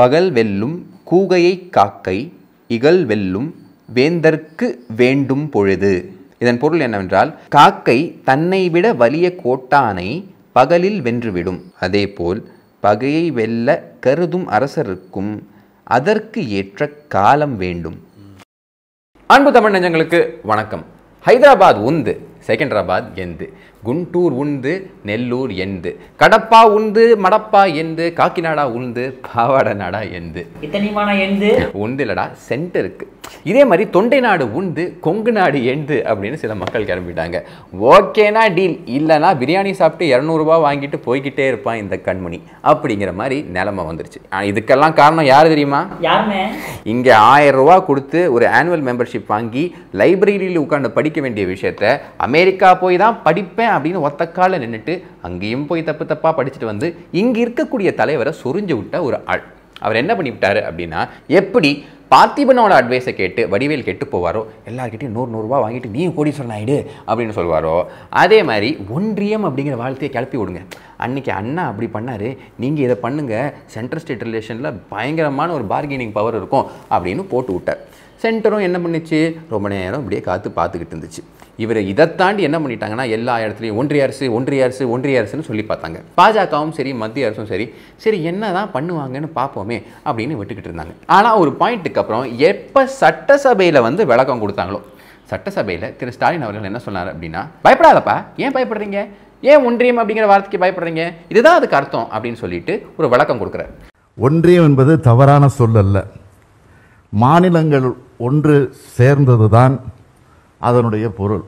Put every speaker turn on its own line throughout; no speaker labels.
பகல் வெல்லும் கூகையை காக்கை இகல் வெல்லும் வேந்தற்கு வேண்டும் பொழுது இதன் பொருள் என்னவென்றால் காக்கை தன்னை விட வலிய கோட்டானை பகலில் வென்றுவிடும் அதேபோல் பகையை வெல்ல கருதும் அரசருக்கும் அதற்கு ஏற்ற காலம் வேண்டும் அன்பு தமிழ் நெஞ்சங்களுக்கு வணக்கம் ஹைதராபாத் உந்து செகண்டராபாத் எந்து குண்டூர் உந்து நெல்லூர் எந்து கடப்பா உந்து மடப்பா எந்து காக்கிநாடா உந்து பாவாட நாடா எந்து இத்தனையுமான எந்து உந்து இல்லடா சென்ட் இருக்கு இதே மாதிரி தொண்டை நாடு உண்டு கொங்கு நாடு எண்டு அப்படின்னு சில மக்கள் கிளம்பிட்டாங்க ஓகேனா டீல் இல்லைனா பிரியாணி சாப்பிட்டு இரநூறுபா வாங்கிட்டு போய்கிட்டே இருப்பான் இந்த கண்மணி அப்படிங்கிற மாதிரி நிலமை வந்துருச்சு இதுக்கெல்லாம் காரணம் யார் தெரியுமா இங்கே ஆயிரம் ரூபா கொடுத்து ஒரு ஆனுவல் மெம்பர்ஷிப் வாங்கி லைப்ரரியில் உட்காந்து படிக்க வேண்டிய விஷயத்த அமெரிக்கா போய் தான் படிப்பேன் அப்படின்னு ஒத்தக்கால நின்றுட்டு அங்கேயும் போய் தப்பு தப்பாக படிச்சுட்டு வந்து இங்கே இருக்கக்கூடிய தலைவரை சொரிஞ்சு விட்ட ஒரு ஆள் அவர் என்ன பண்ணிவிட்டார் அப்படின்னா எப்படி பார்த்திபனோட அட்வைஸை கேட்டு வடிவேல் கெட்டு போவாரோ எல்லாருக்கிட்டையும் நூறு நூறுரூவா வாங்கிட்டு நீ கோடி சொன்னாயிடு அப்படின்னு சொல்வாரோ அதே மாதிரி ஒன்றியம் அப்படிங்கிற வாழ்த்தையை கிளப்பி விடுங்க அன்றைக்கி அண்ணா அப்படி பண்ணார் நீங்கள் இதை பண்ணுங்கள் சென்ட்ரல் ஸ்டேட் ரிலேஷனில் பயங்கரமான ஒரு பார்கெனிங் பவர் இருக்கும் அப்படின்னு போட்டு விட்டார் சென்டரும் என்ன பண்ணிச்சு ரொம்ப நேரம் அப்படியே காத்து பார்த்துக்கிட்டு இருந்துச்சு இவர் இதை தாண்டி என்ன பண்ணிட்டாங்கன்னா எல்லா இடத்துலையும் ஒன்றிய அரசு ஒன்றிய அரசு ஒன்றிய அரசுன்னு சொல்லி பார்த்தாங்க பாஜகவும் சரி மத்திய அரசும் சரி சரி என்ன தான் பண்ணுவாங்கன்னு பார்ப்போமே அப்படின்னு விட்டுக்கிட்டு இருந்தாங்க ஆனால் ஒரு பாயிண்ட்டுக்கு அப்புறம் எப்போ சட்டசபையில் வந்து விளக்கம் கொடுத்தாங்களோ சட்டசபையில் திரு ஸ்டாலின் அவர்கள் என்ன சொன்னார் அப்படின்னா பயப்படாதப்பா ஏன் பயப்படுறீங்க ஏன் ஒன்றியம் அப்படிங்கிற வார்த்தைக்கு பயப்படுறீங்க இதுதான் அதுக்கு அர்த்தம் அப்படின்னு சொல்லிட்டு ஒரு விளக்கம் கொடுக்குறாரு
ஒன்றியம் என்பது தவறான சொல் அல்ல மாநிலங்கள் ஒன்று சேர்ந்தது தான் அதனுடைய பொருள்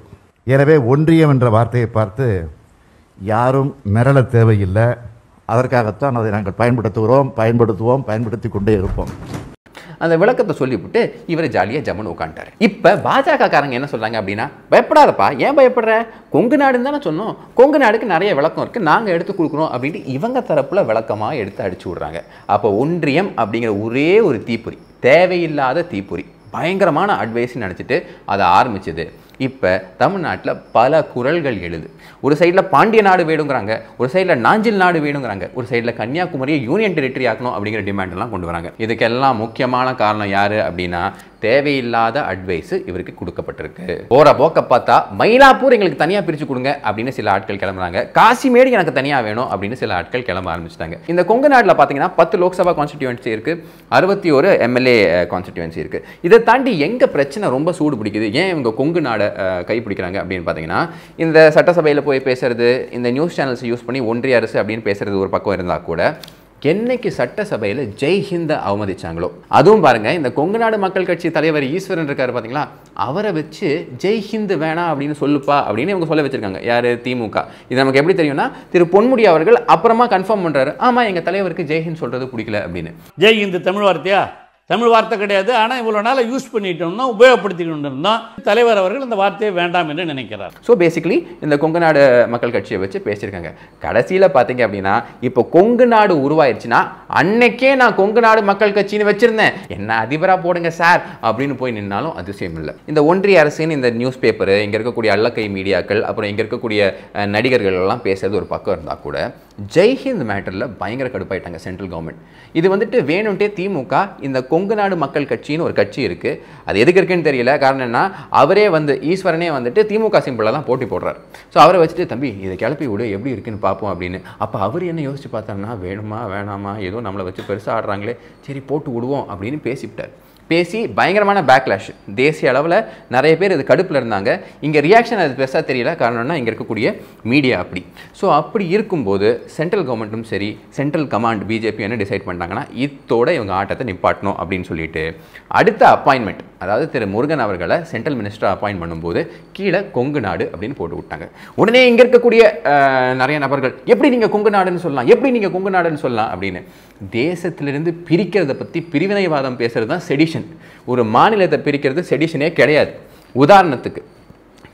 எனவே ஒன்றியம் என்ற வார்த்தையை பார்த்து யாரும் மிரள தேவையில்லை அதற்காகத்தான் அதை நாங்கள் பயன்படுத்துகிறோம் பயன்படுத்துவோம் பயன்படுத்தி கொண்டே இருப்போம்
அந்த விளக்கத்தை சொல்லிவிட்டு இவர் ஜாலியாக ஜம்மன் உட்காந்துட்டார் இப்போ பாஜக காரங்க என்ன சொல்கிறாங்க அப்படின்னா பயப்படாதப்பா ஏன் பயப்படுற கொங்கு நாடுன்னு தானே சொன்னோம் கொங்கு நாடுக்கு நிறைய விளக்கம் இருக்குது நாங்கள் எடுத்து கொடுக்குறோம் அப்படின்ட்டு இவங்க தரப்பில் விளக்கமாக எடுத்து அடிச்சு விட்றாங்க அப்போ ஒன்றியம் அப்படிங்கிற ஒரே ஒரு தீப்பொறி தேவையில்லாத தீப்பொறி பயங்கரமான அட்வைஸ்ன்னு நினச்சிட்டு அதை ஆரம்பிச்சது இப்போ தமிழ்நாட்டில் பல குரல்கள் எழுது ஒரு சைடில் பாண்டிய நாடு வேணுங்கிறாங்க ஒரு சைடில் நாஞ்சில் நாடு வேணுங்கிறாங்க ஒரு சைடில் கன்னியாகுமரியை யூனியன் டெரிட்டரி ஆக்கணும் அப்படிங்கிற டிமாண்டெல்லாம் கொண்டு வராங்க இதுக்கெல்லாம் முக்கியமான காரணம் யார் அப்படின்னா தேவையில்லாத அட்வைஸ் இவருக்கு கொடுக்கப்பட்டிருக்கு போகிற போக்க பார்த்தா மயிலாப்பூர் எங்களுக்கு தனியாக பிரித்து கொடுங்க அப்படின்னு சில ஆட்கள் கிளம்புறாங்க காசிமேடு எனக்கு தனியாக வேணும் அப்படின்னு சில ஆட்கள் கிளம்ப ஆரம்பிச்சிட்டாங்க இந்த கொங்கு நாட்டில் பார்த்தீங்கன்னா பத்து லோக்சபா கான்ஸ்டிடியூன்சி இருக்குது அறுபத்தி ஒரு எம்எல்ஏ கான்ஸ்டிடியூன்சி இருக்குது இதை தாண்டி எங்க பிரச்சனை ரொம்ப சூடு பிடிக்குது ஏன் இவங்க கொங்கு நாடை கைப்பிடிக்கிறாங்க அப்படின்னு பார்த்தீங்கன்னா இந்த சட்டசபையில் போய் பேசுறது இந்த நியூஸ் சேனல்ஸ் யூஸ் பண்ணி ஒன்றிய அரசு அப்படின்னு பேசுறது ஒரு பக்கம் இருந்தால் கூட என்னைக்கு சட்டசபையில் ஜெய்ஹிந்த அவமதிச்சாங்களோ அதுவும் பாருங்கள் இந்த கொங்கு நாடு மக்கள் கட்சி தலைவர் ஈஸ்வரன் இருக்கார் பார்த்தீங்களா அவரை வச்சு ஜெய்ஹிந்து வேணாம் அப்படின்னு சொல்லுப்பா அப்படின்னு இவங்க சொல்ல வச்சிருக்காங்க யார் திமுக இது நமக்கு எப்படி தெரியும்னா திரு பொன்முடி அவர்கள் அப்புறமா கன்ஃபார்ம் பண்ணுறாரு ஆமாம் எங்கள்
தலைவருக்கு ஜெய்ஹிந்த் சொல்கிறது பிடிக்கல அப்படின்னு ஜெய்ஹிந்து தமிழ் வார்த்தையா தமிழ் வார்த்தை கிடையாது ஆனால் இவ்வளோ நாளில் யூஸ் பண்ணிட்டோம்னா உபயோகப்படுத்திக்கிட்டு இருந்தோம் தலைவர் அவர்கள் இந்த வார்த்தையை வேண்டாம் என்று நினைக்கிறார் ஸோ பேசிக்கலி
இந்த கொங்கு நாடு மக்கள் கட்சியை வச்சு பேசியிருக்காங்க கடைசியில் பார்த்தீங்க அப்படின்னா இப்போ கொங்கு நாடு உருவாயிருச்சுன்னா அன்னைக்கே நான் கொங்கு நாடு மக்கள் கட்சின்னு வச்சுருந்தேன் என்ன அதிபராக போடுங்க சார் அப்படின்னு போய் நின்னாலும் அதிசயம் இல்லை இந்த ஒன்றிய அரசின் இந்த நியூஸ் பேப்பர் இங்கே இருக்கக்கூடிய அல்லக்கை மீடியாக்கள் அப்புறம் இங்கே இருக்கக்கூடிய நடிகர்கள் எல்லாம் பேசுறது ஒரு பக்கம் இருந்தால் கூட ஜெய்ஹிந்த் மேட்டரில் பயங்கர கடுப்பாயிட்டாங்க சென்ட்ரல் கவர்மெண்ட் இது வந்துட்டு வேணும்ட்டே திமுக இந்த கொங்கு நாடு மக்கள் கட்சின்னு ஒரு கட்சி இருக்குது அது எதுக்கு இருக்குன்னு தெரியல காரணம் என்ன அவரே வந்து ஈஸ்வரனே வந்துட்டு திமுக சிம்பிளாக தான் போட்டி போடுறார் ஸோ அவரை வச்சுட்டு தம்பி இதை கிளப்பி விடு எப்படி இருக்குன்னு பார்ப்போம் அப்படின்னு அப்போ அவர் என்ன யோசிச்சு பார்த்தாருன்னா வேணுமா வேணாமா ஏதோ நம்மளை வச்சு பெருசாக ஆடுறாங்களே சரி போட்டு விடுவோம் அப்படின்னு பேசிவிட்டார் பேசி பயங்கரமான பேக்லாஷ் தேசிய அளவில் நிறைய பேர் இது கடுப்பில் இருந்தாங்க இங்கே ரியாக்ஷன் அது பெருசாக தெரியல காரணம்னா இங்கே இருக்கக்கூடிய மீடியா அப்படி ஸோ அப்படி இருக்கும்போது சென்ட்ரல் கவர்மெண்ட்டும் சரி சென்ட்ரல் கமாண்ட் பிஜேபி என்ன டிசைட் பண்ணிட்டாங்கன்னா இத்தோட இவங்க ஆட்டத்தை நிப்பாட்டணும் அப்படின்னு சொல்லிட்டு அடுத்த அப்பாயின்மெண்ட் அதாவது திரு முருகன் அவர்களை சென்ட்ரல் மினிஸ்டர் அப்பாயின்ட் பண்ணும்போது கீழே கொங்கு நாடு அப்படின்னு போட்டு விட்டாங்க உடனே இங்கே இருக்கக்கூடிய நிறைய நபர்கள் எப்படி நீங்கள் கொங்கு நாடுன்னு சொல்லலாம் எப்படி நீங்கள் கொங்கு நாடுன்னு சொல்லலாம் அப்படின்னு தேசத்திலிருந்து பிரிக்கிறத பற்றி பிரிவினைவாதம் பேசுகிறது தான் செடிஷன் ஒரு மாநிலத்தை பிரிக்கிறது செடிஷனே கிடையாது உதாரணத்துக்கு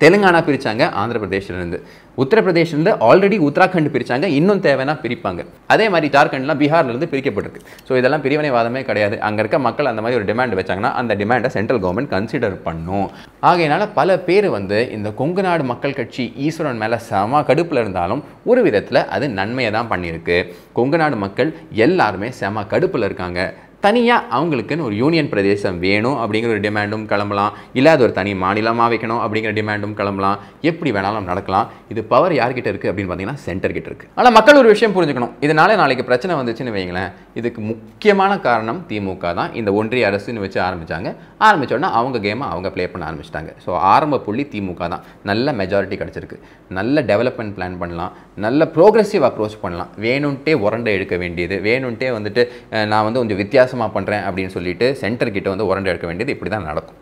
தெலுங்கானா பிரித்தாங்க ஆந்திர பிரதேஷ்லேருந்து உத்தரப்பிரதேஷ்லேருந்து ஆல்ரெடி உத்தராகண்ட் பிரித்தாங்க இன்னும் தேவைன்னா பிரிப்பாங்க அதே மாதிரி ஜார்க்கண்ட்லாம் பீகார்லேருந்து பிரிக்கப்பட்டிருக்கு ஸோ இதெல்லாம் பிரிவினைவாதமே கிடையாது அங்கே இருக்க மக்கள் அந்த மாதிரி ஒரு டிமாண்ட் வச்சாங்கன்னா அந்த டிமாண்டை சென்ட்ரல் கவர்மெண்ட் கன்சிடர் பண்ணும் ஆகையினால பல பேர் வந்து இந்த கொங்கு நாடு மக்கள் கட்சி ஈஸ்வரன் மேலே சம கடுப்பில் இருந்தாலும் ஒரு விதத்தில் அது நன்மையை தான் பண்ணியிருக்கு கொங்கு நாடு மக்கள் எல்லாருமே செம கடுப்பில் இருக்காங்க தனியாக அவங்களுக்குன்னு ஒரு யூனியன் பிரதேசம் வேணும் அப்படிங்கிற ஒரு டிமாண்டும் கிளம்பலாம் இல்லாத ஒரு தனி மாநிலமாக வைக்கணும் அப்படிங்கிற டிமாண்டும் கிளம்பலாம் எப்படி வேணாலும் நடக்கலாம் இது பவர் யார்கிட்ட இருக்குது அப்படின்னு பார்த்தீங்கன்னா சென்டர் இருக்குது ஆனால் மக்கள் ஒரு விஷயம் புரிஞ்சுக்கணும் இதனால் நாளைக்கு பிரச்சனை வந்துச்சுன்னு வைங்களேன் இதுக்கு முக்கியமான காரணம் திமுக தான் இந்த ஒன்றிய அரசுன்னு வச்சு ஆரம்பித்தாங்க ஆரம்பித்தோடனே அவங்க கேமை அவங்க ப்ளே பண்ண ஆரம்பிச்சிட்டாங்க ஸோ ஆரம்ப புள்ளி திமுக தான் நல்ல மெஜாரிட்டி கிடச்சிருக்கு நல்ல டெவலப்மெண்ட் பிளான் பண்ணலாம் நல்ல ப்ரோக்ரெசிவ் அப்ரோச் பண்ணலாம் வேணும்ன்ட்டே உரண்டை எடுக்க வேண்டியது வேணும்ன்ட்டே வந்துட்டு நான் வந்து கொஞ்சம் வித்தியாசமாக பண்ணுறேன் அப்படின்னு சொல்லிட்டு சென்டர்கிட்ட வந்து உரண்டை எடுக்க வேண்டியது இப்படி தான் நடக்கும்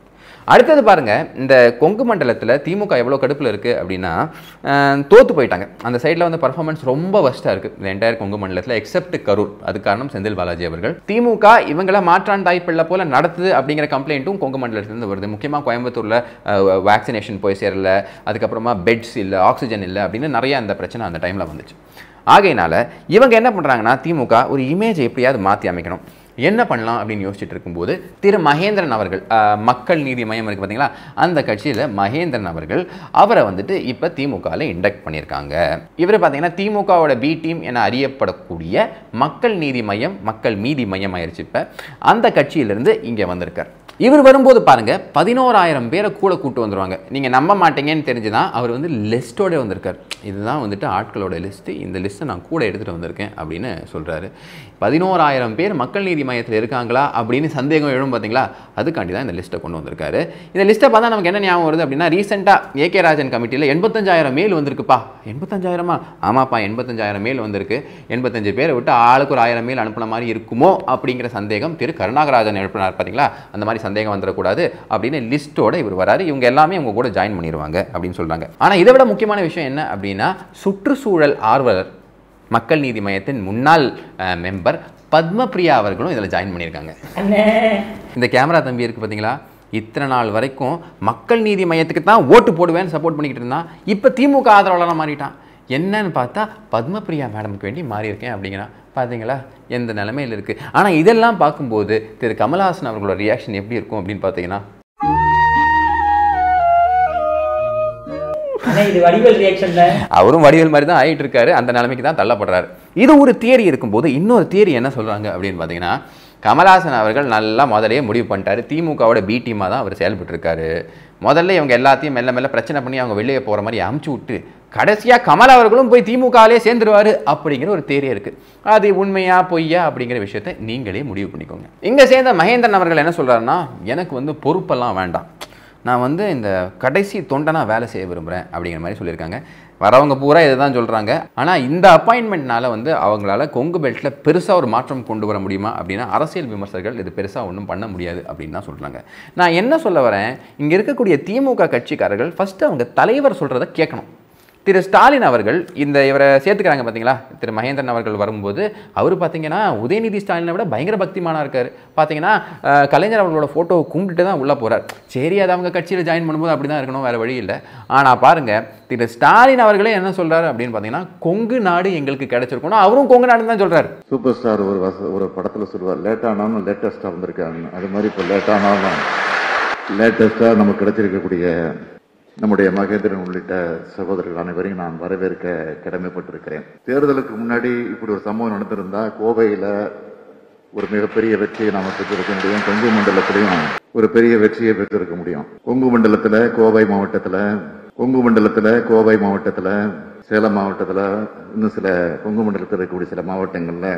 அடுத்தது பாருங்கள் இந்த கொங்கு மண்டலத்தில் திமுக எவ்வளோ கடுப்பில் இருக்குது அப்படின்னா தோற்று போயிட்டாங்க அந்த சைடில் வந்து பர்ஃபார்மன்ஸ் ரொம்ப வஸ்ட்டாக இருக்குது இந்த என்டையர் கொங்கு மண்டலத்தில் எக்ஸப்ட் கரூர் அது காரணம் செந்தில் பாலாஜி அவர்கள் திமுக இவங்கள மாற்றான் தாய்ப்பில் போல் நடத்துது அப்படிங்கிற கம்ப்ளைண்ட்டும் கொங்கு மண்டலத்திலேருந்து வருது முக்கியமாக கோயம்புத்தூரில் வேக்சினேஷன் போய் சேரல அதுக்கப்புறமா பெட்ஸ் இல்லை ஆக்சிஜன் இல்லை அப்படின்னு நிறையா அந்த பிரச்சனை அந்த டைமில் வந்துச்சு ஆகையினால இவங்க என்ன பண்ணுறாங்கன்னா திமுக ஒரு இமேஜ் எப்படியாவது மாற்றி அமைக்கணும் என்ன பண்ணலாம் அப்படின்னு யோசிச்சுட்டு இருக்கும்போது திரு மகேந்திரன் அவர்கள் மக்கள் நீதி மையம் இருக்குது பார்த்தீங்களா அந்த கட்சியில் மகேந்திரன் அவர்கள் அவரை வந்துட்டு இப்போ திமுகவில் இண்டக்ட் பண்ணியிருக்காங்க இவர் பார்த்தீங்கன்னா திமுகவோட பி டீம் என அறியப்படக்கூடிய மக்கள் நீதி மையம் மக்கள் மீதி மையம் ஆயிடுச்சு இப்போ அந்த கட்சியிலிருந்து இங்கே வந்திருக்கார் இவர் வரும்போது பாருங்கள் பதினோராயிரம் பேரை கூட கூட்டு வந்துருவாங்க நீங்கள் நம்ப மாட்டீங்கன்னு தெரிஞ்சுதான் அவர் வந்து லிஸ்ட்டோட வந்திருக்கார் இதுதான் வந்துட்டு ஆட்களோட லிஸ்ட்டு இந்த லிஸ்ட்டை நான் கூட எடுத்துகிட்டு வந்திருக்கேன் அப்படின்னு சொல்கிறாரு பதினோராயிரம் பேர் மக்கள் நீதி மையத்தில் இருக்காங்களா அப்படின்னு சந்தேகம் எழும் பார்த்தீங்களா அதுக்காண்டி தான் இந்த லிஸ்ட்டை கொண்டு வந்திருக்காரு இந்த லிஸ்ட்டை பார்த்தா நமக்கு என்ன ஞாபகம் வருது அப்படின்னா ரீசெண்டாக ஏ கே ராஜன் கமிட்டியில் எண்பத்தஞ்சாயிரம் மேல் வந்திருக்குப்பா எண்பத்தஞ்சாயிரமா ஆமாப்பா எண்பத்தஞ்சாயிரம் மேல் வந்திருக்கு எண்பத்தஞ்சு பேரை விட்டு ஆளுக்கு ஒரு ஆயிரம் மேல் அனுப்பின மாதிரி இருக்குமோ அப்படிங்கிற சந்தேகம் திரு கருணாகராஜன் எழுப்பினார் பார்த்தீங்களா அந்த மாதிரி சந்தேகம் வந்துடக்கூடாது அப்படின்னு லிஸ்ட்டோட இவர் வராரு இவங்க எல்லாமே இவங்க கூட ஜாயின் பண்ணிடுவாங்க அப்படின்னு சொல்கிறாங்க ஆனால் இதை விட முக்கியமான விஷயம் என்ன அப்படின்னா சுற்றுச்சூழல் ஆர்வலர் மக்கள் நீதி மையத்தின் முன்னாள் மெம்பர் பத்மபிரியா அவர்களும் இதில் ஜாயின் பண்ணியிருக்காங்க இந்த கேமரா தம்பி இருக்குது பார்த்தீங்களா இத்தனை நாள் வரைக்கும் மக்கள் நீதி மையத்துக்கு தான் ஓட்டு போடுவேன்னு சப்போர்ட் பண்ணிக்கிட்டு இருந்தான் இப்போ திமுக ஆதரவாளராக மாறிட்டான் என்னன்னு பார்த்தா பத்மபிரியா மேடமுக்கு வேண்டி மாறியிருக்கேன் அப்படிங்கிறான் பார்த்தீங்களா எந்த நிலமையில் இருக்குது ஆனால் இதெல்லாம் பார்க்கும்போது திரு கமல்ஹாசன் அவர்களோட ரியாக்ஷன் எப்படி இருக்கும் அப்படின்னு பார்த்தீங்கன்னா அவரும் வடிவல் மாதிரி தான் ஆகிட்டு இருக்காரு அந்த நிலைமைக்கு தான் தள்ளப்படுறாரு இது ஒரு தியரி இருக்கும்போது இன்னொரு தியரி என்ன சொல்கிறாங்க அப்படின்னு பார்த்தீங்கன்னா கமல்ஹாசன் அவர்கள் நல்லா முதலே முடிவு பண்ணிட்டாரு திமுகவோட பி டீமாக தான் அவர் செயல்பட்டுருக்காரு முதல்ல இவங்க எல்லாத்தையும் மெல்ல மெல்ல பிரச்சனை பண்ணி அவங்க வெளியே போகிற மாதிரி அமுச்சு விட்டு கடைசியாக கமல் அவர்களும் போய் திமுகவிலே சேர்ந்துருவார் அப்படிங்கிற ஒரு தேரியே இருக்குது அது உண்மையா பொய்யா அப்படிங்கிற விஷயத்த நீங்களே முடிவு பண்ணிக்கோங்க இங்கே சேர்ந்த மகேந்திரன் அவர்கள் என்ன சொல்கிறாருன்னா எனக்கு வந்து பொறுப்பெல்லாம் வேண்டாம் நான் வந்து இந்த கடைசி தொண்டனாக வேலை செய்ய விரும்புகிறேன் அப்படிங்கிற மாதிரி சொல்லியிருக்காங்க வரவங்க பூரா இதை தான் சொல்கிறாங்க ஆனால் இந்த அப்பாயின்மெண்ட்னால் வந்து அவங்களால கொங்கு பெல்ட்டில் பெருசாக ஒரு மாற்றம் கொண்டு வர முடியுமா அப்படின்னா அரசியல் விமர்சகர்கள் இது பெருசாக ஒன்றும் பண்ண முடியாது அப்படின்னு தான் சொல்கிறாங்க நான் என்ன சொல்ல வரேன் இங்கே இருக்கக்கூடிய திமுக கட்சிக்காரர்கள் ஃபஸ்ட்டு அவங்க தலைவர் சொல்கிறத கேட்கணும் திரு ஸ்டாலின் அவர்கள் இந்த இவரை சேர்த்துக்கிறாங்க பார்த்தீங்களா திரு மகேந்திரன் அவர்கள் வரும்போது அவர் பார்த்தீங்கன்னா உதயநிதி ஸ்டாலினை விட பயங்கர பக்திமானாக இருக்கார் பார்த்தீங்கன்னா கலைஞர் அவர்களோட ஃபோட்டோவை கும்பிட்டு தான் உள்ளே போகிறார் சரி அது அவங்க கட்சியில் ஜாயின் பண்ணும்போது அப்படி தான் இருக்கணும் வேறு வழி இல்லை ஆனால் பாருங்கள் திரு ஸ்டாலின் அவர்களே என்ன சொல்கிறார் அப்படின்னு பார்த்தீங்கன்னா கொங்கு நாடு எங்களுக்கு கிடச்சிருக்கணும்
அவரும் கொங்கு நாடுன்னு தான் சொல்கிறார் சூப்பர் ஸ்டார் ஒரு ஒரு படத்தில் சொல்லுவார் லேட்டானாலும் லேட்டஸ்ட்டாக வந்திருக்காங்க அது மாதிரி இப்போ லேட்டானாலும் லேட்டஸ்ட்டாக நமக்கு கிடச்சிருக்கக்கூடிய நம்முடைய மகேந்திரன் உள்ளிட்ட சகோதரர்கள் அனைவரையும் நான் வரவேற்க கடமைப்பட்டிருக்கிறேன் தேர்தலுக்கு முன்னாடி இப்படி ஒரு சம்பவம் நடந்திருந்தா கோவையில் ஒரு மிகப்பெரிய வெற்றியை நாம் பெற்றிருக்க முடியும் கொங்கு மண்டலத்திலையும் ஒரு பெரிய வெற்றியை பெற்றிருக்க முடியும் கொங்கு மண்டலத்தில் கோவை மாவட்டத்தில் கொங்கு மண்டலத்தில் கோவை மாவட்டத்தில் சேலம் மாவட்டத்தில் இன்னும் சில கொங்கு மண்டலத்தில் இருக்கக்கூடிய சில மாவட்டங்களில்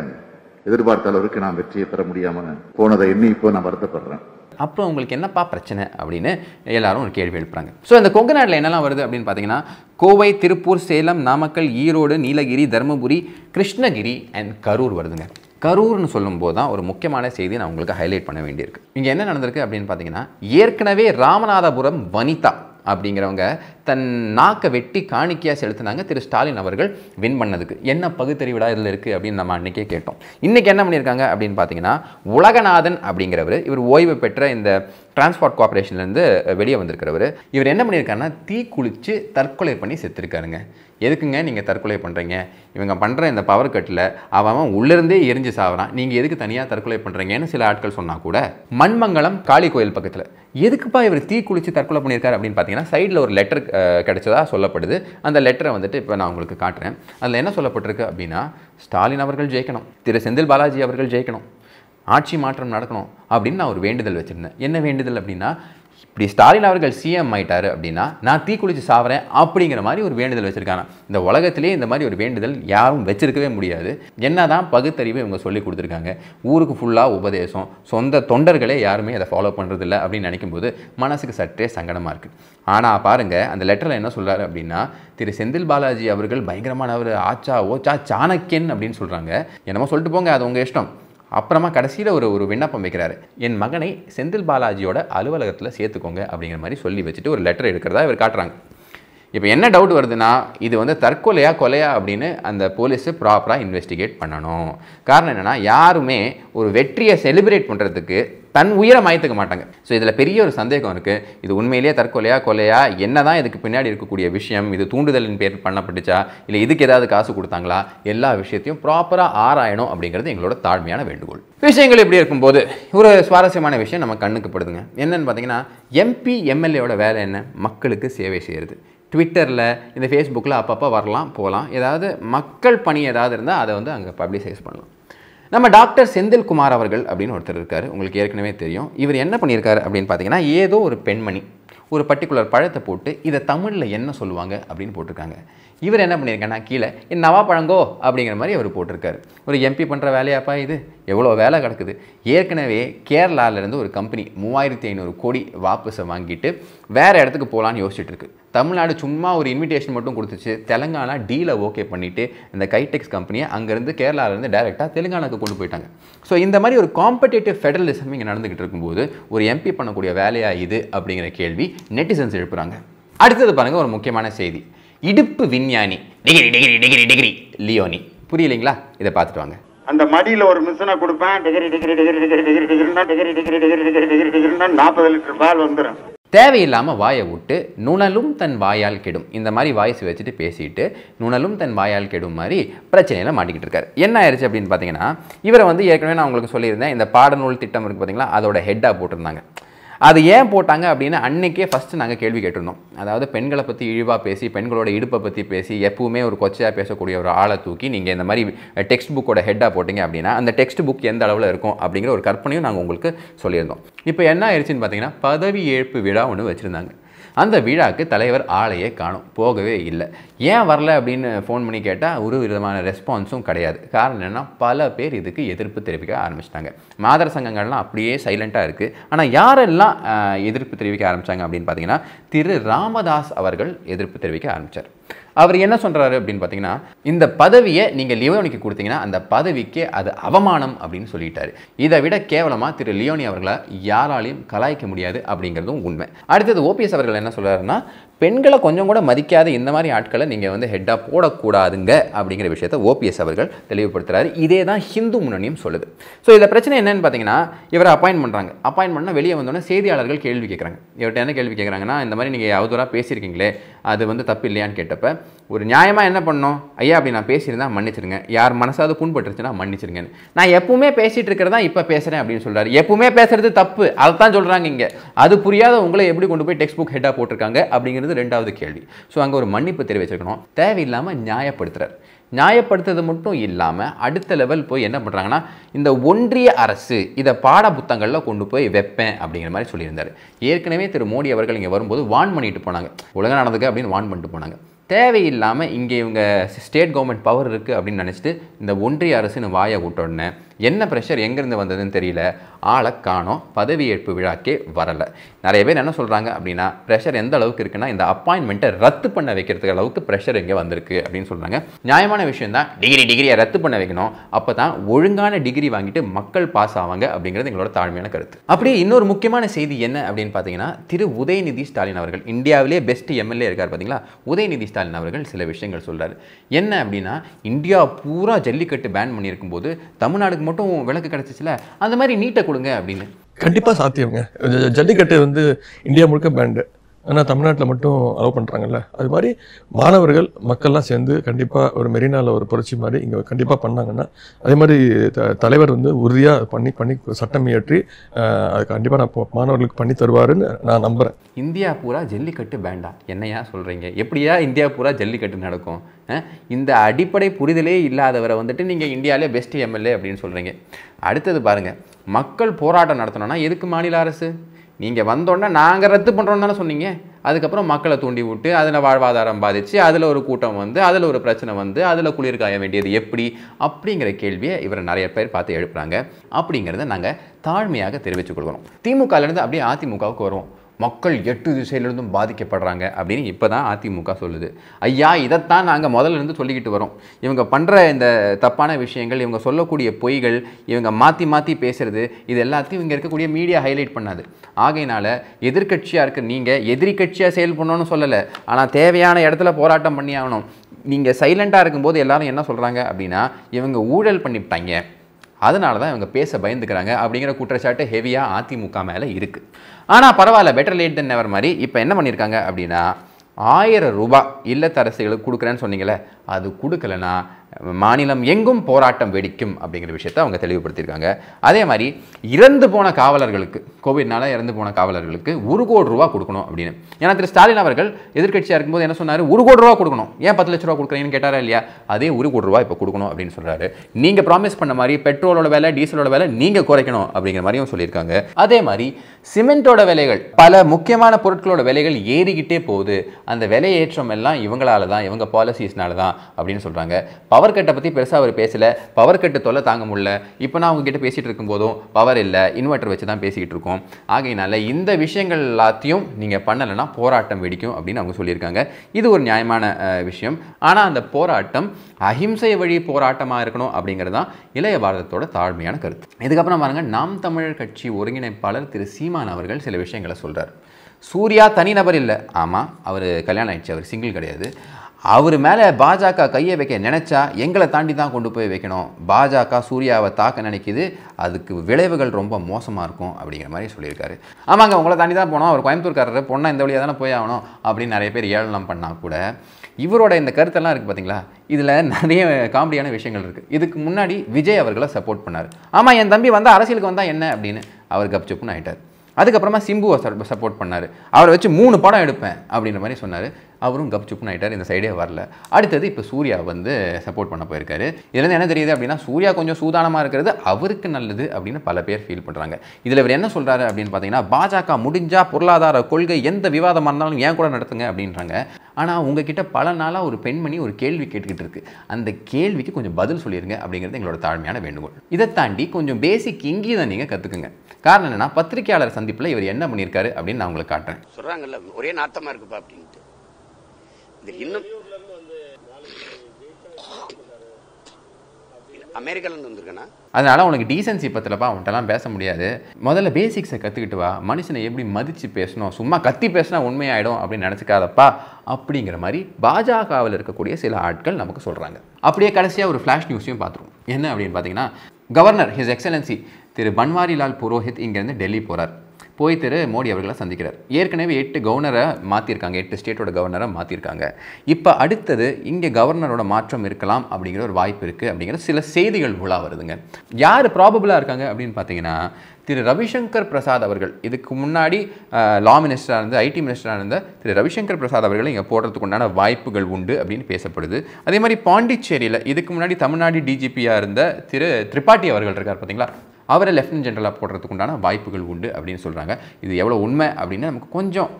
எதிர்பார்த்த அளவுக்கு நான் வெற்றியை பெற முடியாமல் போனதை எண்ணி இப்போ நான் வருத்தப்படுறேன்
அப்புறம் உங்களுக்கு என்னப்பா பிரச்சனை அப்படின்னு எல்லாரும் ஒரு கேள்வி எழுப்புறாங்க ஸோ இந்த கொங்கநாட்டில் என்னெல்லாம் வருது அப்படின்னு பார்த்தீங்கன்னா கோவை திருப்பூர் சேலம் நாமக்கல் ஈரோடு நீலகிரி தருமபுரி கிருஷ்ணகிரி அண்ட் கரூர் வருதுங்க கரூர்னு சொல்லும்போது தான் ஒரு முக்கியமான செய்தி நான் உங்களுக்கு ஹைலைட் பண்ண வேண்டியிருக்கு இங்கே என்ன நடந்திருக்கு அப்படின்னு பார்த்தீங்கன்னா ஏற்கனவே ராமநாதபுரம் வனிதா அப்படிங்கிறவங்க தன் நாக்கை வெட்டி காணிக்கையாக செலுத்தினாங்க திரு ஸ்டாலின் அவர்கள் வின் பண்ணதுக்கு என்ன பகுத்தறிவிடா இதில் இருக்குது அப்படின்னு நம்ம அன்றைக்கே கேட்டோம் இன்றைக்கி என்ன பண்ணியிருக்காங்க அப்படின்னு பார்த்தீங்கன்னா உலகநாதன் அப்படிங்கிறவர் இவர் ஓய்வு பெற்ற இந்த டிரான்ஸ்போர்ட் கார்பரேஷன்லேருந்து வெளியே வந்திருக்கிறவர் இவர் என்ன பண்ணியிருக்காருன்னா தீ குளித்து தற்கொலை பண்ணி செத்துருக்காருங்க எதுக்குங்க நீங்கள் தற்கொலை பண்ணுறீங்க இவங்க பண்ணுற இந்த பவர் கட்டில் அவன் உள்ளிருந்தே எரிஞ்சு சாவறான் நீங்கள் எதுக்கு தனியாக தற்கொலை பண்ணுறீங்கன்னு சில ஆட்கள் சொன்னால் கூட மண்மங்கலம் காளி கோயில் பக்கத்தில் எதுக்குப்பா இவர் தீ குளித்து தற்கொலை பண்ணியிருக்காரு அப்படின்னு பார்த்தீங்கன்னா சைடில் ஒரு லெட்டர் கிடச்சதா சொல்லப்படுது அந்த லெட்டரை வந்துட்டு இப்போ நான் உங்களுக்கு காட்டுறேன் அதில் என்ன சொல்லப்பட்டிருக்கு அப்படின்னா ஸ்டாலின் அவர்கள் ஜெயிக்கணும் திரு செந்தில் பாலாஜி அவர்கள் ஜெயிக்கணும் ஆட்சி மாற்றம் நடக்கணும் அப்படின்னு நான் ஒரு வேண்டுதல் வச்சுருந்தேன் என்ன வேண்டுதல் அப்படின்னா இப்படி ஸ்டாலின் அவர்கள் சிஎம் ஆயிட்டாரு அப்படின்னா நான் தீக்குளிச்சு சாவறேன் அப்படிங்கிற மாதிரி ஒரு வேண்டுதல் வச்சுருக்காங்க இந்த உலகத்திலே இந்த மாதிரி ஒரு வேண்டுதல் யாரும் வச்சிருக்கவே முடியாது என்ன தான் பகுத்தறிவு இவங்க சொல்லி கொடுத்துருக்காங்க ஊருக்கு ஃபுல்லாக உபதேசம் சொந்த தொண்டர்களே யாருமே அதை ஃபாலோ பண்ணுறதில்ல அப்படின்னு நினைக்கும்போது மனசுக்கு சற்றே சங்கடமாக இருக்குது ஆனால் பாருங்கள் அந்த லெட்டரில் என்ன சொல்கிறாரு அப்படின்னா திரு செந்தில் பாலாஜி அவர்கள் பயங்கரமானவர் ஆச்சா ஓச்சா சாணக்கியன் அப்படின்னு சொல்கிறாங்க என்னமோ சொல்லிட்டு போங்க அது உங்கள் இஷ்டம் அப்புறமா கடைசியில் ஒரு ஒரு விண்ணப்பம் வைக்கிறாரு என் மகனை செந்தில் பாலாஜியோட அலுவலகத்தில் சேர்த்துக்கோங்க அப்படிங்கிற மாதிரி சொல்லி வச்சுட்டு ஒரு லெட்டர் எடுக்கிறதா இவர் காட்டுறாங்க இப்போ என்ன டவுட் வருதுன்னா இது வந்து தற்கொலையா கொலையா அப்படின்னு அந்த போலீஸு ப்ராப்பராக இன்வெஸ்டிகேட் பண்ணணும் காரணம் என்னென்னா யாருமே ஒரு வெற்றியை செலிப்ரேட் பண்ணுறதுக்கு தன் உயிரை மாயத்துக்க மாட்டாங்க ஸோ இதில் பெரிய ஒரு சந்தேகம் இருக்குது இது உண்மையிலேயே தற்கொலையா கொலையா என்ன தான் இதுக்கு பின்னாடி இருக்கக்கூடிய விஷயம் இது தூண்டுதலின் பேர் பண்ணப்பட்டுச்சா இல்லை இதுக்கு ஏதாவது காசு கொடுத்தாங்களா எல்லா விஷயத்தையும் ப்ராப்பராக ஆராயணும் அப்படிங்கிறது எங்களோட தாழ்மையான வேண்டுகோள் விஷயங்கள் எப்படி இருக்கும்போது ஒரு சுவாரஸ்யமான விஷயம் நம்ம கண்ணுக்கு படுதுங்க என்னென்னு பார்த்தீங்கன்னா எம்பி எம்எல்ஏவோட வேலை என்ன மக்களுக்கு சேவை செய்கிறது ட்விட்டரில் இந்த ஃபேஸ்புக்கில் அப்பப்போ வரலாம் போகலாம் ஏதாவது மக்கள் பணி ஏதாவது இருந்தால் அதை வந்து அங்கே பப்ளிசைஸ் பண்ணலாம் நம்ம டாக்டர் செந்தில்குமார் அவர்கள் அப்படின்னு ஒருத்தர் இருக்கார் உங்களுக்கு ஏற்கனவே தெரியும் இவர் என்ன பண்ணியிருக்காரு அப்படின்னு பார்த்தீங்கன்னா ஏதோ ஒரு பெண்மணி ஒரு பர்டிகுலர் பழத்தை போட்டு இதை தமிழில் என்ன சொல்லுவாங்க அப்படின்னு போட்டிருக்காங்க இவர் என்ன பண்ணியிருக்காங்கன்னா கீழே என் நவா பழங்கோ அப்படிங்கிற மாதிரி அவர் போட்டிருக்காரு ஒரு எம்பி பண்ணுற வேலையாப்பா இது எவ்வளோ வேலை கிடக்குது ஏற்கனவே கேரளாவிலேருந்து ஒரு கம்பெனி மூவாயிரத்தி ஐநூறு கோடி வாபஸை வாங்கிட்டு வேறு இடத்துக்கு போகலான்னு யோசிச்சுட்டு இருக்கு தமிழ்நாடு சும்மா ஒரு இன்விடேஷன் மட்டும் கொடுத்துச்சு தெலங்கானா டீலை ஓகே பண்ணிட்டு இந்த கைடெக்ஸ் கம்பெனியை அங்கேருந்து கேரளாவிலேருந்து டைரெக்டாக தெலுங்கானாக்கு கொண்டு போயிட்டாங்க ஸோ இந்த மாதிரி ஒரு காம்படேட்டிவ் ஃபெடரலிசம் இங்கே நடந்துக்கிட்டு இருக்கும்போது ஒரு எம்பி பண்ணக்கூடிய வேலையாக இது அப்படிங்கிற கேள்வி நெட்டிசன்ஸ் எழுப்புறாங்க அடுத்தது பாருங்கள் ஒரு முக்கியமான செய்தி இடுப்பு விஞ்ஞானி degree degree degree degree Leoni புரியலைங்களா இதை பார்த்துட்டு வாங்க
அந்த மடியில் ஒரு மிஷினை கொடுப்பேன் degree degree degree degree degree degree degree degree degree degree degree நாற்பது லிட்டர் பால் வந்துடும்
தேவையில்லாமல் வாயை விட்டு நுணலும் தன் வாயால் கெடும் இந்த மாதிரி வாய்ஸ் வச்சுட்டு பேசிட்டு நுணலும் தன் வாயால் கெடும் மாதிரி பிரச்சனையில் மாட்டிக்கிட்டு இருக்காரு என்ன ஆயிடுச்சு அப்படின்னு பார்த்தீங்கன்னா இவரை வந்து ஏற்கனவே நான் உங்களுக்கு சொல்லியிருந்தேன் இந்த பாடநூல் திட்டம் இருக்குது பார்த்தீங்களா அதோட ஹெட்டாக போட்டிருந்தாங்க அது ஏன் போட்டாங்க அப்படின்னு அன்னைக்கே ஃபஸ்ட்டு நாங்கள் கேள்வி கேட்டிருந்தோம் அதாவது பெண்களை பற்றி இழிவாக பேசி பெண்களோட இடுப்பை பற்றி பேசி எப்பவுமே ஒரு கொச்சையாக பேசக்கூடிய ஒரு ஆளை தூக்கி நீங்கள் இந்த மாதிரி டெக்ஸ்ட் புக்கோட ஹெட்டாக போட்டிங்க அப்படின்னா அந்த டெக்ஸ்ட் புக் எந்த அளவில் இருக்கும் அப்படிங்கிற ஒரு கற்பனையும் நாங்கள் உங்களுக்கு சொல்லியிருந்தோம் இப்போ என்ன ஆயிடுச்சுன்னு பார்த்தீங்கன்னா பதவி ஏற்பு விழா ஒன்று வச்சுருந்தாங்க அந்த விழாவுக்கு தலைவர் ஆளையே காணும் போகவே இல்லை ஏன் வரல அப்படின்னு ஃபோன் பண்ணி கேட்டால் ஒரு விதமான ரெஸ்பான்ஸும் கிடையாது காரணம் என்னென்னா பல பேர் இதுக்கு எதிர்ப்பு தெரிவிக்க ஆரம்பிச்சிட்டாங்க மாதர் சங்கங்கள்லாம் அப்படியே சைலண்ட்டாக இருக்குது ஆனால் யாரெல்லாம் எதிர்ப்பு தெரிவிக்க ஆரம்பித்தாங்க அப்படின்னு பார்த்தீங்கன்னா திரு ராமதாஸ் அவர்கள் எதிர்ப்பு தெரிவிக்க ஆரம்பித்தார் அவர் என்ன சொல்கிறாரு அப்படின்னு பார்த்தீங்கன்னா இந்த பதவியை நீங்கள் லியோனிக்கு கொடுத்தீங்கன்னா அந்த பதவிக்கு அது அவமானம் அப்படின்னு சொல்லிட்டாரு இதை விட கேவலமாக திரு லியோனி அவர்களை யாராலையும் கலாய்க்க முடியாது அப்படிங்கிறதும் உண்மை அடுத்தது ஓபிஎஸ் அவர்கள் என்ன சொல்கிறாருன்னா பெண்களை கொஞ்சம் கூட மதிக்காத இந்த மாதிரி ஆட்களை நீங்கள் வந்து ஹெட்டாக போடக்கூடாதுங்க அப்படிங்கிற விஷயத்தை ஓபிஎஸ் அவர்கள் தெளிவுபடுத்துகிறாரு இதே தான் ஹிந்து முன்னணியும் சொல்லுது ஸோ இதில் பிரச்சனை என்னென்னு பார்த்தீங்கன்னா இவரை அப்பாயின் பண்ணுறாங்க அப்பாயின் பண்ணால் வெளியே வந்தோடனே செய்தியாளர்கள் கேள்வி கேட்குறாங்க இவர்கிட்ட என்ன கேள்வி கேட்குறாங்கன்னா இந்த மாதிரி நீங்கள் அவதூறாக பேசியிருக்கீங்களே அது வந்து தப்பு இல்லையான்னு கேட்டப்போ ஒரு நியாயமாக என்ன பண்ணோம் ஐயா அப்படி நான் பேசியிருந்தா மன்னிச்சிருங்க யார் மனசாவது புண்பட்டுருச்சுன்னா மன்னிச்சிருங்கன்னு நான் எப்பவுமே பேசிகிட்டு இருக்கிறதா இப்போ பேசுகிறேன் அப்படின்னு சொல்கிறார் எப்பவுமே பேசுகிறது தப்பு அதை தான் சொல்கிறாங்க இங்கே அது புரியாத உங்களை எப்படி கொண்டு போய் டெக்ஸ்ட் புக் ஹெட்டாக போட்டிருக்காங்க அப்படிங்கிறது ரெண்டாவது கேள்வி ஸோ அங்கே ஒரு மன்னிப்பு தெரிவிச்சிருக்கணும் தேவையில்லாமல் நியாயப்படுத்துகிறார் நியாயப்படுத்துறது மட்டும் இல்லாமல் அடுத்த லெவல் போய் என்ன பண்ணுறாங்கன்னா இந்த ஒன்றிய அரசு இதை பாட புத்தகங்களில் கொண்டு போய் வைப்பேன் அப்படிங்கிற மாதிரி சொல்லியிருந்தார் ஏற்கனவே திரு மோடி அவர்கள் இங்கே வரும்போது வான் பண்ணிட்டு போனாங்க உலகம் நடந்துக்க அப்படின்னு வான் பண்ணிட்டு போனாங்க தேவையில்லாமல் இங்கே இவங்க ஸ்டேட் கவர்மெண்ட் பவர் இருக்குது அப்படின்னு நினச்சிட்டு இந்த ஒன்றிய அரசுன்னு வாயை விட்ட உடனே என்ன ப்ரெஷர் எங்கேருந்து வந்ததுன்னு தெரியல ஆளை காணோம் பதவியேற்பு விழாக்கே வரலை நிறைய பேர் என்ன சொல்கிறாங்க அப்படின்னா ப்ரெஷர் எந்த அளவுக்கு இருக்குன்னா இந்த அப்பாயின்மெண்ட்டை ரத்து பண்ண வைக்கிறதுக்கு அளவுக்கு ப்ரெஷர் இங்கே வந்திருக்கு அப்படின்னு சொல்கிறாங்க நியாயமான விஷயம் தான் டிகிரி டிகிரியை ரத்து பண்ண வைக்கணும் அப்போ தான் ஒழுங்கான டிகிரி வாங்கிட்டு மக்கள் பாஸ் ஆவாங்க அப்படிங்கிறது எங்களோட தாழ்மையான கருத்து அப்படியே இன்னொரு முக்கியமான செய்தி என்ன அப்படின்னு பார்த்தீங்கன்னா திரு உதயநிதி ஸ்டாலின் அவர்கள் இந்தியாவிலே பெஸ்ட் எம்எல்ஏ இருக்கார் பார்த்தீங்களா உதயநிதி ஸ்டாலின் அவர்கள் சில விஷயங்கள் சொல்கிறார் என்ன அப்படின்னா இந்தியா பூரா ஜல்லிக்கட்டு பேன் பண்ணியிருக்கும் போது தமிழ்நாடு ஜல்லிக்கட்டு மட்டும் விளக்கு கிடைச்சிச்சுல அந்த மாதிரி நீட்டை கொடுங்க அப்படின்னு
கண்டிப்பாக சாத்தியங்க ஜல்லிக்கட்டு வந்து இந்தியா முழுக்க பேண்டு ஆனால் தமிழ்நாட்டில் மட்டும் அலோவ் பண்ணுறாங்கல்ல அது மாதிரி மாணவர்கள் மக்கள்லாம் சேர்ந்து கண்டிப்பாக ஒரு மெரினாவில் ஒரு புரட்சி மாதிரி இங்கே கண்டிப்பாக பண்ணாங்கன்னா அதே மாதிரி த தலைவர் வந்து உறுதியாக பண்ணி பண்ணி சட்டம் இயற்றி அது கண்டிப்பாக நான் மாணவர்களுக்கு பண்ணி தருவாருன்னு நான் நம்புகிறேன்
இந்தியா பூரா ஜல்லிக்கட்டு வேண்டாம் என்னையா சொல்கிறீங்க எப்படியா இந்தியா பூரா ஜல்லிக்கட்டு நடக்கும் இந்த அடிப்படை புரிதலே இல்லாதவரை வந்துட்டு நீங்கள் இந்தியாவிலே பெஸ்ட் எம்எல்ஏ அப்படின்னு சொல்கிறீங்க அடுத்தது பாருங்கள் மக்கள் போராட்டம் நடத்தணும்னா எதுக்கு மாநில அரசு நீங்கள் வந்தோடனே நாங்கள் ரத்து பண்ணுறோன்னு தானே சொன்னீங்க அதுக்கப்புறம் மக்களை தூண்டி விட்டு அதில் வாழ்வாதாரம் பாதித்து அதில் ஒரு கூட்டம் வந்து அதில் ஒரு பிரச்சனை வந்து அதில் குளிர் காய வேண்டியது எப்படி அப்படிங்கிற கேள்வியை இவர் நிறைய பேர் பார்த்து எழுப்புறாங்க அப்படிங்கிறத நாங்கள் தாழ்மையாக தெரிவித்துக் கொள்கிறோம் திமுகலேருந்து அப்படியே அதிமுகவுக்கு வருவோம் மக்கள் எட்டு திசையிலிருந்தும் பாதிக்கப்படுறாங்க அப்படின்னு இப்போ தான் அதிமுக சொல்லுது ஐயா இதைத்தான் நாங்கள் முதல்ல இருந்து சொல்லிக்கிட்டு வரோம் இவங்க பண்ணுற இந்த தப்பான விஷயங்கள் இவங்க சொல்லக்கூடிய பொய்கள் இவங்க மாற்றி மாற்றி பேசுகிறது இது எல்லாத்தையும் இங்கே இருக்கக்கூடிய மீடியா ஹைலைட் பண்ணாது ஆகையினால் எதிர்கட்சியாக இருக்க நீங்கள் எதிரி கட்சியாக செயல்படணும்னு சொல்லலை ஆனால் தேவையான இடத்துல போராட்டம் பண்ணி ஆகணும் நீங்கள் சைலண்ட்டாக இருக்கும்போது எல்லாரும் என்ன சொல்கிறாங்க அப்படின்னா இவங்க ஊழல் பண்ணிவிட்டாங்க அதனால தான் இவங்க பேச பயந்துக்கிறாங்க அப்படிங்கிற குற்றச்சாட்டு ஹெவியாக அதிமுக மேலே இருக்குது ஆனால் பரவாயில்ல பெட்டர் லேட் தென் நெவர் மாதிரி இப்போ என்ன பண்ணியிருக்காங்க அப்படின்னா ஆயிரம் ரூபாய் இல்லத்தரசிகளுக்கு கொடுக்குறேன்னு சொன்னீங்களே அது கொடுக்கலன்னா மாநிலம் எங்கும் போராட்டம் வெடிக்கும் அப்படிங்கிற விஷயத்தை அவங்க தெளிவுபடுத்தியிருக்காங்க அதே மாதிரி இறந்து போன காவலர்களுக்கு கோவிட்னால இறந்து போன காவலர்களுக்கு ஒரு கோடி ரூபா கொடுக்கணும் அப்படின்னு ஏன்னா திரு ஸ்டாலின் அவர்கள் எதிர்கட்சியாக இருக்கும்போது என்ன சொன்னார் ஒரு கோடி ரூபா கொடுக்கணும் ஏன் பத்து லட்ச ரூபா கொடுக்குறீங்கன்னு கேட்டாரா இல்லையா அதே ஒரு கோடி ரூபா இப்போ கொடுக்கணும் அப்படின்னு சொல்கிறாரு நீங்கள் ப்ராமிஸ் பண்ண மாதிரி பெட்ரோலோட விலை டீசலோட விலை நீங்கள் குறைக்கணும் அப்படிங்கிற மாதிரியும் சொல்லியிருக்காங்க அதே மாதிரி சிமெண்ட்டோட விலைகள் பல முக்கியமான பொருட்களோட விலைகள் ஏறிக்கிட்டே போகுது அந்த விலை ஏற்றம் எல்லாம் இவங்களால தான் இவங்க பாலிசிஸ்னால தான் அப்படின்னு சொல்கிறாங்க பவர் பவர் கட்டை பற்றி பெருசாக அவர் பேசலை பவர் கட்டு தொல்லை தாங்க முடியல இப்போ நான் உங்ககிட்ட பேசிகிட்டு இருக்கும்போதும் பவர் இல்லை இன்வெர்ட்டர் வச்சு தான் பேசிக்கிட்டு இருக்கோம் ஆகையினால இந்த விஷயங்கள் எல்லாத்தையும் நீங்கள் பண்ணலைன்னா போராட்டம் வெடிக்கும் அப்படின்னு அவங்க சொல்லியிருக்காங்க இது ஒரு நியாயமான விஷயம் ஆனால் அந்த போராட்டம் அஹிம்சை வழி போராட்டமாக இருக்கணும் அப்படிங்கிறது தான் இளைய பாரதத்தோட தாழ்மையான கருத்து இதுக்கப்புறம் பாருங்கள் நாம் தமிழர் கட்சி ஒருங்கிணைப்பாளர் திரு சீமான் அவர்கள் சில விஷயங்களை சொல்கிறார் சூர்யா தனிநபர் இல்லை ஆமாம் அவர் கல்யாணம் ஆயிடுச்சு அவர் சிங்கிள் கிடையாது அவர் மேலே பாஜக கையை வைக்க நினச்சா எங்களை தாண்டி தான் கொண்டு போய் வைக்கணும் பாஜக சூர்யாவை தாக்க நினைக்கிது அதுக்கு விளைவுகள் ரொம்ப மோசமாக இருக்கும் அப்படிங்கிற மாதிரி சொல்லியிருக்காரு ஆமாங்க உங்களை தாண்டி தான் போனோம் அவர் கோயம்புத்தூர்காரர் பொண்ணை இந்த வழியாக தானே போய் ஆகணும் அப்படின்னு நிறைய பேர் ஏளனம் பண்ணால் கூட இவரோட இந்த கருத்தெல்லாம் இருக்குது பார்த்தீங்களா இதில் நிறைய காமெடியான விஷயங்கள் இருக்குது இதுக்கு முன்னாடி விஜய் அவர்களை சப்போர்ட் பண்ணார் ஆமாம் என் தம்பி வந்தால் அரசியலுக்கு வந்தால் என்ன அப்படின்னு அவர் கப்சப்புன்னு ஆகிட்டார் அதுக்கப்புறமா சிம்புவை சப்போர்ட் பண்ணார் அவரை வச்சு மூணு படம் எடுப்பேன் அப்படின்ற மாதிரி சொன்னார் அவரும் கப்சுப்புன்னு ஆகிட்டார் இந்த சைடே வரல அடுத்தது இப்போ சூர்யா வந்து சப்போர்ட் பண்ண போயிருக்காரு இதுலேருந்து என்ன தெரியுது அப்படின்னா சூர்யா கொஞ்சம் சூதானமாக இருக்கிறது அவருக்கு நல்லது அப்படின்னு பல பேர் ஃபீல் பண்ணுறாங்க இதில் இவர் என்ன சொல்கிறாரு அப்படின்னு பார்த்தீங்கன்னா பாஜக முடிஞ்சால் பொருளாதார கொள்கை எந்த விவாதமாக இருந்தாலும் ஏன் கூட நடத்துங்க அப்படின்றாங்க ஆனால் உங்ககிட்ட பல நாளாக ஒரு பெண்மணி ஒரு கேள்வி கேட்டுக்கிட்டு இருக்கு அந்த கேள்விக்கு கொஞ்சம் பதில் சொல்லிடுங்க அப்படிங்கிறது எங்களோட தாழ்மையான வேண்டுகோள் இதை தாண்டி கொஞ்சம் பேசிக் இங்கேயே தான் நீங்கள் கற்றுக்குங்க காரணம் என்னென்னா பத்திரிகையாளர் சந்திப்பில் இவர் என்ன பண்ணியிருக்காரு அப்படின்னு நான் உங்களுக்கு காட்டுறேன்
சொல்கிறாங்கல்ல ஒரே நாத்தமாக இருக்குப்பா அப்படின்னு இன்னும் அமெரிக்காலேருந்து
அதனால் உனக்கு டீசன்சி பற்றிலப்பா அவன்கிட்டலாம் பேச முடியாது முதல்ல பேசிக்ஸை கற்றுக்கிட்டு வா மனுஷனை எப்படி மதித்து பேசணும் சும்மா கத்தி பேசினா உண்மையாயிடும் அப்படின்னு நினச்சிக்காதப்பா அப்படிங்கிற மாதிரி பாஜகவில் இருக்கக்கூடிய சில ஆட்கள் நமக்கு சொல்கிறாங்க அப்படியே கடைசியாக ஒரு ஃப்ளாஷ் நியூஸையும் பார்த்துருவோம் என்ன அப்படின்னு பார்த்தீங்கன்னா governor his excellency Thiru Banwarilal Purohit இங்கேருந்து டெல்லி போகிறார் போய் திரு மோடி அவர்களை சந்திக்கிறார் ஏற்கனவே எட்டு கவர்னரை மாற்றிருக்காங்க எட்டு ஸ்டேட்டோட கவர்னரை மாற்றிருக்காங்க இப்போ அடுத்தது இங்கே கவர்னரோட மாற்றம் இருக்கலாம் அப்படிங்கிற ஒரு வாய்ப்பு இருக்குது அப்படிங்கிற சில செய்திகள் உலா வருதுங்க யார் ப்ராபபிளாக இருக்காங்க அப்படின்னு பார்த்தீங்கன்னா திரு ரவிசங்கர் பிரசாத் அவர்கள் இதுக்கு முன்னாடி லா மினிஸ்டராக இருந்த ஐடி மினிஸ்டராக இருந்த திரு ரவிசங்கர் பிரசாத் அவர்களை இங்கே போடுறதுக்கு உண்டான வாய்ப்புகள் உண்டு அப்படின்னு பேசப்படுது அதே மாதிரி பாண்டிச்சேரியில் இதுக்கு முன்னாடி தமிழ்நாடு டிஜிபியாக இருந்த திரு திரிபாட்டி அவர்கள் இருக்கார் பார்த்தீங்களா அவரை லெஃப்டினன்ட் ஜென்ரலாக போடுறதுக்கு உண்டான வாய்ப்புகள் உண்டு அப்படின்னு சொல்கிறாங்க இது எவ்வளோ உண்மை அப்படின்னு நமக்கு கொஞ்சம்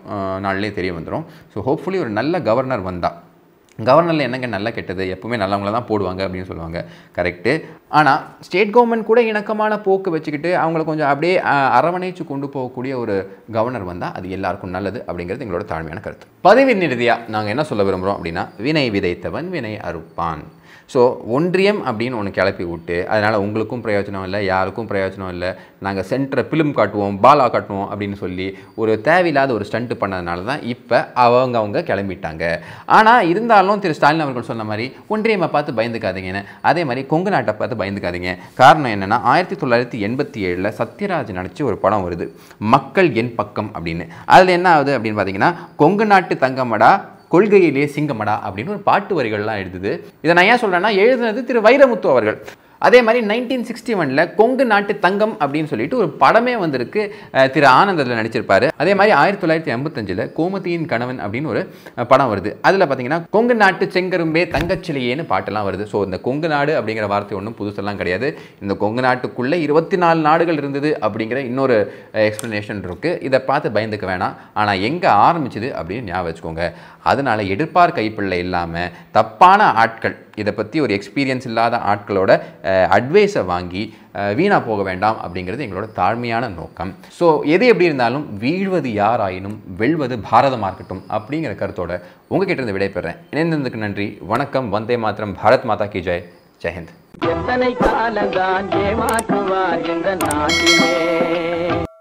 நாள்லேயே தெரிய வந்துடும் ஸோ ஹோப்ஃபுல்லி ஒரு நல்ல கவர்னர் வந்தால் கவர்னரில் என்னங்க நல்லா கெட்டது எப்பவுமே நல்லவங்கள தான் போடுவாங்க அப்படின்னு சொல்லுவாங்க கரெக்டு ஆனால் ஸ்டேட் கவர்மெண்ட் கூட இணக்கமான போக்கு வச்சுக்கிட்டு அவங்கள கொஞ்சம் அப்படியே அரவணைச்சு கொண்டு போகக்கூடிய ஒரு கவர்னர் வந்தால் அது எல்லாருக்கும் நல்லது அப்படிங்கிறது எங்களோட தாழ்மையான கருத்து பதவி நிறுதியாக நாங்கள் என்ன சொல்ல விரும்புகிறோம் அப்படின்னா வினை விதைத்தவன் வினை அறுப்பான் ஸோ ஒன்றியம் அப்படின்னு ஒன்று கிளப்பி விட்டு அதனால் உங்களுக்கும் பிரயோஜனம் இல்லை யாருக்கும் பிரயோஜனம் இல்லை நாங்கள் சென்டரை பிலிம் காட்டுவோம் பாலா காட்டுவோம் அப்படின்னு சொல்லி ஒரு தேவையில்லாத ஒரு ஸ்டண்ட்டு பண்ணதுனால தான் இப்போ அவங்க அவங்க கிளம்பிட்டாங்க ஆனால் இருந்தாலும் திரு ஸ்டாலின் அவர்கள் சொன்ன மாதிரி ஒன்றியமை பார்த்து பயந்துக்காதீங்கன்னு அதே மாதிரி கொங்கு நாட்டை பார்த்து பயந்துக்காதீங்க காரணம் என்னென்னா ஆயிரத்தி தொள்ளாயிரத்தி எண்பத்தி ஏழில் சத்யராஜ் நடிச்சு ஒரு படம் வருது மக்கள் என் பக்கம் அப்படின்னு அதில் என்ன ஆகுது அப்படின்னு பார்த்தீங்கன்னா கொங்கு நாட்டு தங்கமடா கொள்கையிலே சிங்கமடா அப்படின்னு ஒரு பாட்டு வரிகள்லாம் எழுதுது இதை நான் ஏன் சொல்கிறேன்னா எழுதுனது திரு வைரமுத்து அவர்கள் அதே மாதிரி நைன்டீன் சிக்ஸ்டி ஒனில் கொங்கு நாட்டு தங்கம் அப்படின்னு சொல்லிட்டு ஒரு படமே வந்திருக்கு திரு ஆனந்தில் நடிச்சிருப்பார் அதே மாதிரி ஆயிரத்தி தொள்ளாயிரத்தி ஐம்பத்தஞ்சில் கோமதியின் கணவன் அப்படின்னு ஒரு படம் வருது அதில் பார்த்தீங்கன்னா கொங்கு நாட்டு செங்கரும்பே தங்கச்சிலையேன்னு பாட்டெல்லாம் வருது ஸோ இந்த கொங்கு நாடு அப்படிங்கிற வார்த்தை ஒன்றும் புதுசெல்லாம் கிடையாது இந்த கொங்கு நாட்டுக்குள்ளே இருபத்தி நாலு நாடுகள் இருந்தது அப்படிங்கிற இன்னொரு எக்ஸ்ப்ளனேஷன் இருக்குது இதை பார்த்து பயந்துக்க வேணாம் ஆனால் எங்கே ஆரம்பிச்சது அப்படின்னு ஞாபகம் வச்சுக்கோங்க அதனால் எடுப்பார் கைப்பிள்ளை இல்லாமல் தப்பான ஆட்கள் இதை பற்றி ஒரு எக்ஸ்பீரியன்ஸ் இல்லாத ஆட்களோட அட்வைஸை வாங்கி வீணாக போக வேண்டாம் அப்படிங்கிறது எங்களோட தாழ்மையான நோக்கம் ஸோ எது எப்படி இருந்தாலும் வீழ்வது யாராயினும் வெல்வது பாரதமாக இருக்கட்டும் அப்படிங்கிற கருத்தோட உங்ககிட்ட இருந்து விடைபெறேன் இணைந்ததுக்கு நன்றி வணக்கம் வந்தே மாத்திரம் பாரத் மாதா கி ஜெய் ஜெயஹிந்த்
எத்தனை காலந்தான் ஏமாற்றுவார் என்ற நாட்டிலே